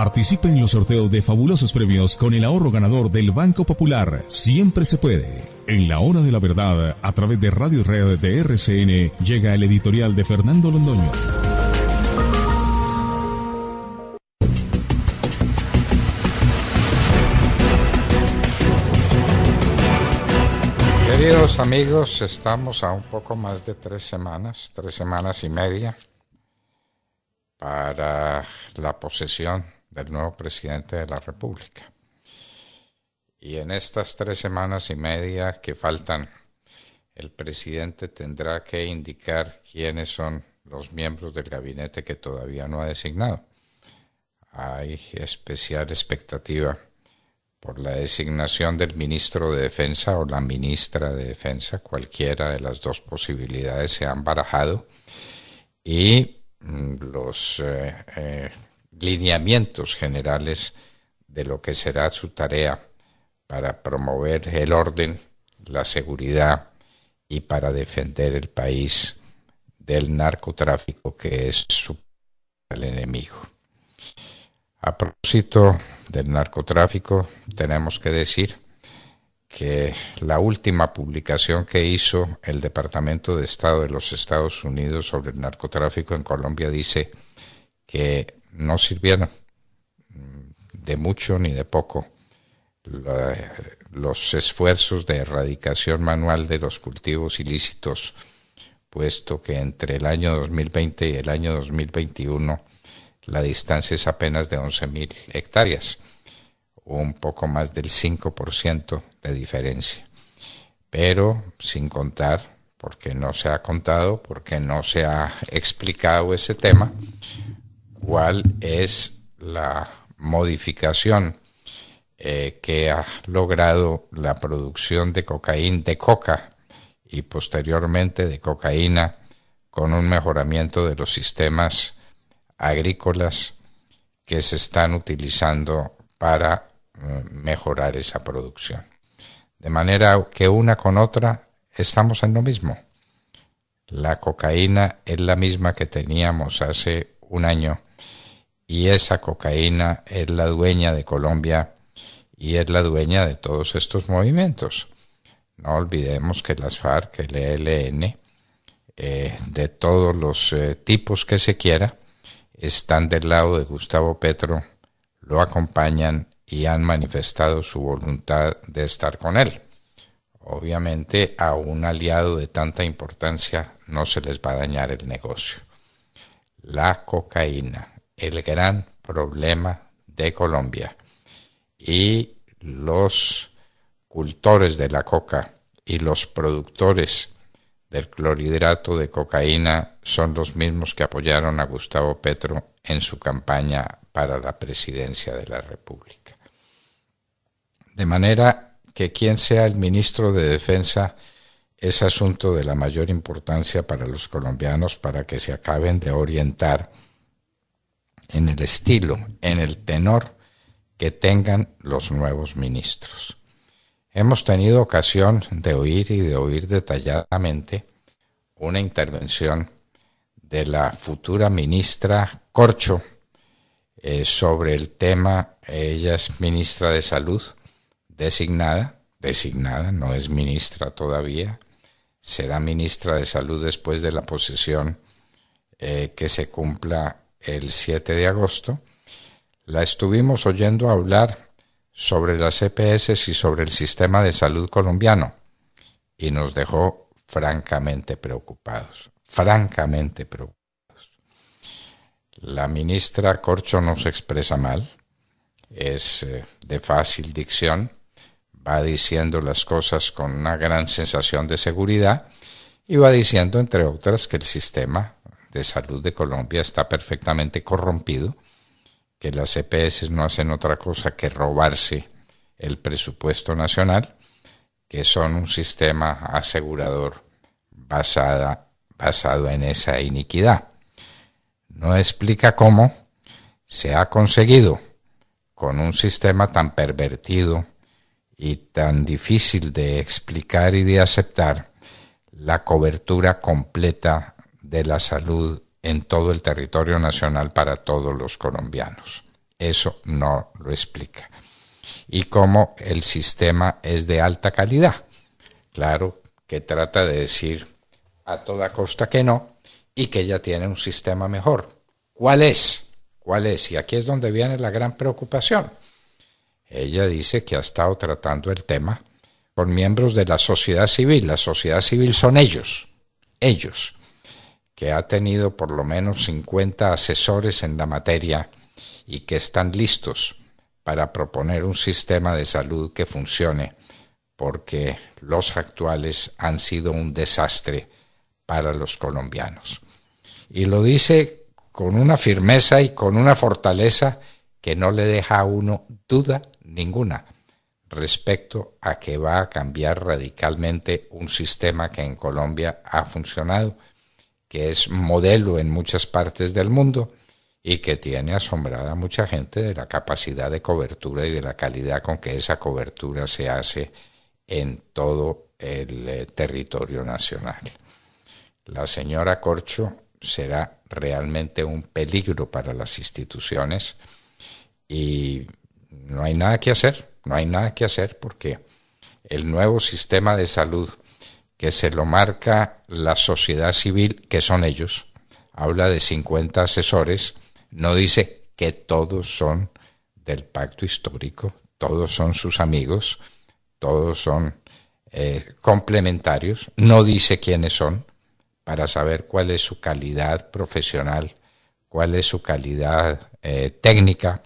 Participe en los sorteos de fabulosos premios con el ahorro ganador del Banco Popular. Siempre se puede. En la hora de la verdad, a través de Radio Red de RCN, llega el editorial de Fernando Londoño. Queridos amigos, estamos a un poco más de tres semanas, tres semanas y media para la posesión del nuevo presidente de la República. Y en estas tres semanas y media que faltan, el presidente tendrá que indicar quiénes son los miembros del gabinete que todavía no ha designado. Hay especial expectativa por la designación del ministro de Defensa o la ministra de Defensa, cualquiera de las dos posibilidades se han barajado y mm, los eh, eh, lineamientos generales de lo que será su tarea para promover el orden, la seguridad y para defender el país del narcotráfico que es su enemigo. A propósito del narcotráfico, tenemos que decir que la última publicación que hizo el Departamento de Estado de los Estados Unidos sobre el narcotráfico en Colombia dice que no sirvieron mm, de mucho ni de poco los esfuerzos de erradicación manual de los cultivos ilícitos, puesto que entre el año 2020 y el año 2021 la distancia es apenas de 11.000 hectáreas, un poco más del 5% de diferencia. Pero sin contar, porque no se ha contado, porque no se ha explicado ese tema, cuál es la modificación eh, que ha logrado la producción de cocaína, de coca y posteriormente de cocaína con un mejoramiento de los sistemas agrícolas que se están utilizando para eh, mejorar esa producción. De manera que una con otra estamos en lo mismo. La cocaína es la misma que teníamos hace un año. Y esa cocaína es la dueña de Colombia y es la dueña de todos estos movimientos. No olvidemos que las FARC, el ELN, eh, de todos los eh, tipos que se quiera, están del lado de Gustavo Petro, lo acompañan y han manifestado su voluntad de estar con él. Obviamente a un aliado de tanta importancia no se les va a dañar el negocio la cocaína, el gran problema de Colombia. Y los cultores de la coca y los productores del clorhidrato de cocaína son los mismos que apoyaron a Gustavo Petro en su campaña para la presidencia de la República. De manera que quien sea el ministro de Defensa es asunto de la mayor importancia para los colombianos para que se acaben de orientar en el estilo, en el tenor que tengan los nuevos ministros. Hemos tenido ocasión de oír y de oír detalladamente una intervención de la futura ministra Corcho eh, sobre el tema, ella es ministra de salud designada, designada, no es ministra todavía, será ministra de Salud después de la posesión eh, que se cumpla el 7 de agosto, la estuvimos oyendo hablar sobre las EPS y sobre el sistema de salud colombiano y nos dejó francamente preocupados, francamente preocupados. La ministra Corcho no se expresa mal, es eh, de fácil dicción, va diciendo las cosas con una gran sensación de seguridad y va diciendo, entre otras, que el sistema de salud de Colombia está perfectamente corrompido, que las EPS no hacen otra cosa que robarse el presupuesto nacional, que son un sistema asegurador basado en esa iniquidad. No explica cómo se ha conseguido con un sistema tan pervertido y tan difícil de explicar y de aceptar la cobertura completa de la salud en todo el territorio nacional para todos los colombianos. Eso no lo explica. Y cómo el sistema es de alta calidad. Claro que trata de decir a toda costa que no y que ya tiene un sistema mejor. ¿Cuál es? ¿Cuál es? Y aquí es donde viene la gran preocupación. Ella dice que ha estado tratando el tema con miembros de la sociedad civil. La sociedad civil son ellos, ellos, que ha tenido por lo menos 50 asesores en la materia y que están listos para proponer un sistema de salud que funcione, porque los actuales han sido un desastre para los colombianos. Y lo dice con una firmeza y con una fortaleza que no le deja a uno duda ninguna respecto a que va a cambiar radicalmente un sistema que en Colombia ha funcionado, que es modelo en muchas partes del mundo y que tiene asombrada a mucha gente de la capacidad de cobertura y de la calidad con que esa cobertura se hace en todo el eh, territorio nacional. La señora Corcho será realmente un peligro para las instituciones y no hay nada que hacer, no hay nada que hacer porque el nuevo sistema de salud que se lo marca la sociedad civil, que son ellos, habla de 50 asesores, no dice que todos son del pacto histórico, todos son sus amigos, todos son eh, complementarios, no dice quiénes son, para saber cuál es su calidad profesional, cuál es su calidad eh, técnica,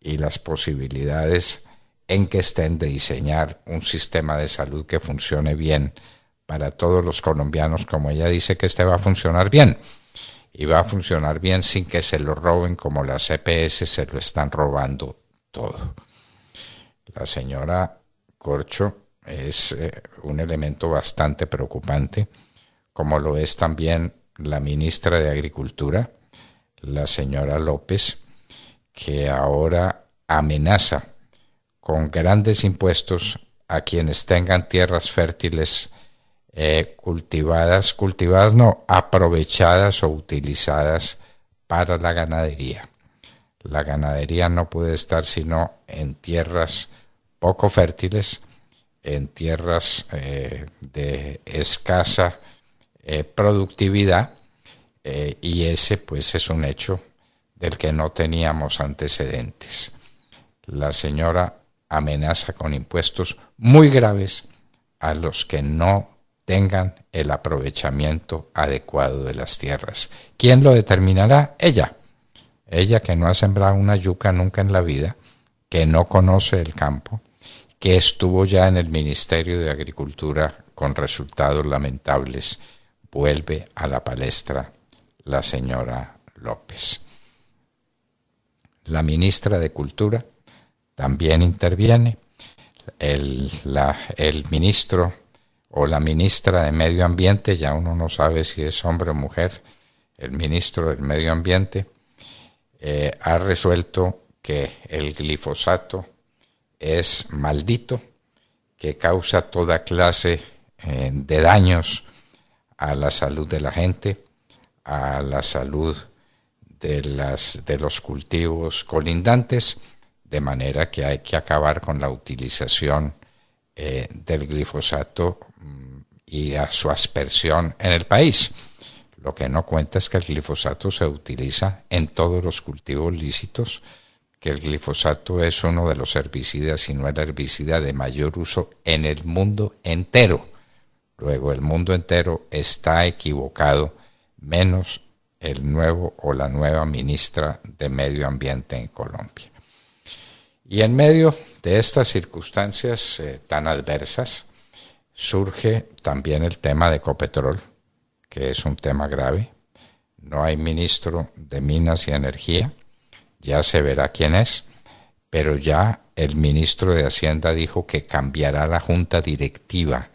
y las posibilidades en que estén de diseñar un sistema de salud que funcione bien para todos los colombianos, como ella dice que este va a funcionar bien. Y va a funcionar bien sin que se lo roben como las EPS se lo están robando todo. La señora Corcho es eh, un elemento bastante preocupante, como lo es también la ministra de Agricultura, la señora López, que ahora amenaza con grandes impuestos a quienes tengan tierras fértiles eh, cultivadas, cultivadas no, aprovechadas o utilizadas para la ganadería. La ganadería no puede estar sino en tierras poco fértiles, en tierras eh, de escasa eh, productividad, y ese pues es un hecho del que no teníamos antecedentes. La señora amenaza con impuestos muy graves a los que no tengan el aprovechamiento adecuado de las tierras. ¿Quién lo determinará? Ella. Ella que no ha sembrado una yuca nunca en la vida, que no conoce el campo, que estuvo ya en el Ministerio de Agricultura con resultados lamentables, vuelve a la palestra la señora López la ministra de Cultura también interviene, el, ministro o la ministra de Medio Ambiente, ya uno no sabe si es hombre o mujer, el ministro del Medio Ambiente, eh, ha resuelto que el glifosato es maldito, que causa toda clase eh, de daños a la salud de la gente, a la salud de, las, de los cultivos colindantes, de manera que hay que acabar con la utilización eh, del glifosato mm, y a su aspersión en el país. Lo que no cuenta es que el glifosato se utiliza en todos los cultivos lícitos, que el glifosato es uno de los herbicidas, si no el herbicida de mayor uso en el mundo entero. Luego el mundo entero está equivocado, menos el nuevo o la nueva ministra de Medio Ambiente en Colombia. Y en medio de estas circunstancias eh, tan adversas, surge también el tema de Ecopetrol, que es un tema grave. No hay ministro de Minas y Energía, ya se verá quién es, pero ya el ministro de Hacienda dijo que cambiará la junta directiva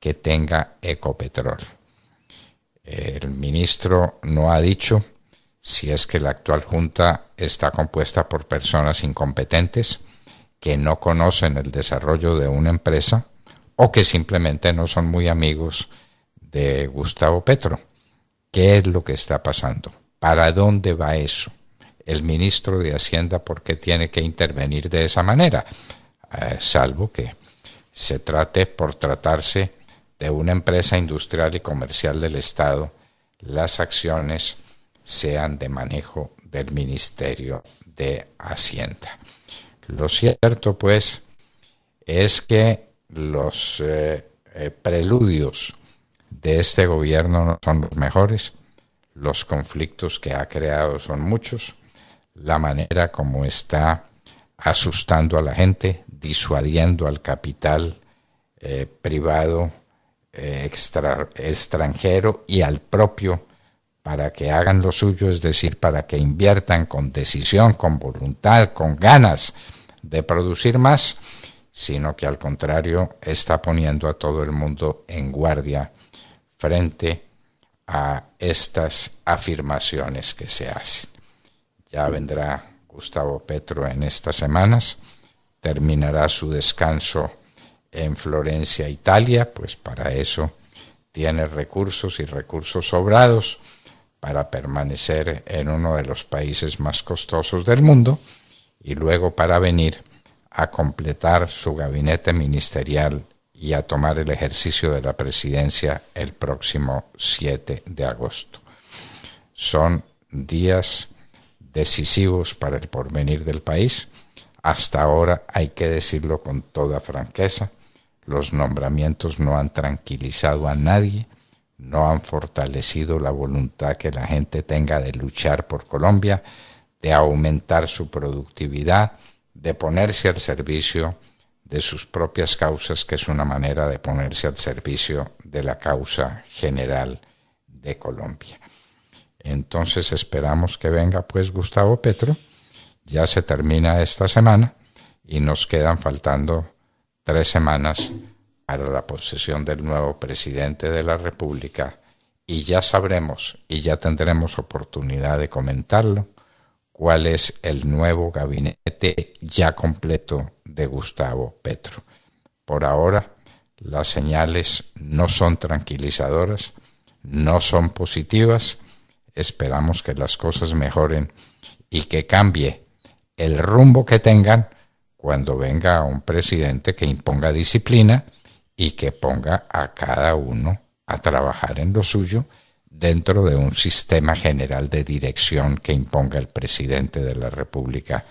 que tenga Ecopetrol. El ministro no ha dicho si es que la actual Junta está compuesta por personas incompetentes que no conocen el desarrollo de una empresa o que simplemente no son muy amigos de Gustavo Petro. ¿Qué es lo que está pasando? ¿Para dónde va eso? El ministro de Hacienda, ¿por qué tiene que intervenir de esa manera? Eh, salvo que se trate por tratarse de una empresa industrial y comercial del Estado, las acciones sean de manejo del Ministerio de Hacienda. Lo cierto, pues, es que los eh, eh, preludios de este gobierno no son los mejores, los conflictos que ha creado son muchos, la manera como está asustando a la gente, disuadiendo al capital eh, privado eh, extra, extranjero y al propio para que hagan lo suyo, es decir, para que inviertan con decisión, con voluntad, con ganas de producir más, sino que al contrario está poniendo a todo el mundo en guardia frente a estas afirmaciones que se hacen. Ya vendrá Gustavo Petro en estas semanas, terminará su descanso en Florencia, Italia, pues para eso tiene recursos y recursos sobrados para permanecer en uno de los países más costosos del mundo y luego para venir a completar su gabinete ministerial y a tomar el ejercicio de la presidencia el próximo 7 de agosto. Son días decisivos para el porvenir del país. Hasta ahora hay que decirlo con toda franqueza los nombramientos no han tranquilizado a nadie, no han fortalecido la voluntad que la gente tenga de luchar por Colombia, de aumentar su productividad, de ponerse al servicio de sus propias causas, que es una manera de ponerse al servicio de la causa general de Colombia. Entonces esperamos que venga pues Gustavo Petro. Ya se termina esta semana y nos quedan faltando tres semanas para la posesión del nuevo presidente de la República y ya sabremos y ya tendremos oportunidad de comentarlo cuál es el nuevo gabinete ya completo de Gustavo Petro. Por ahora, las señales no son tranquilizadoras, no son positivas. Esperamos que las cosas mejoren y que cambie el rumbo que tengan cuando venga un presidente que imponga disciplina y que ponga a cada uno a trabajar en lo suyo dentro de un sistema general de dirección que imponga el presidente de la República,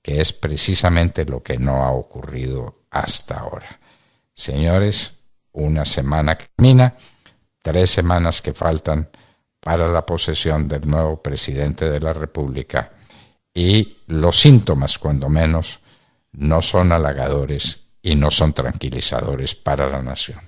que es precisamente lo que no ha ocurrido hasta ahora. Señores, una semana que camina, tres semanas que faltan para la posesión del nuevo presidente de la República y los síntomas, cuando menos, no son halagadores y no son tranquilizadores para la nación.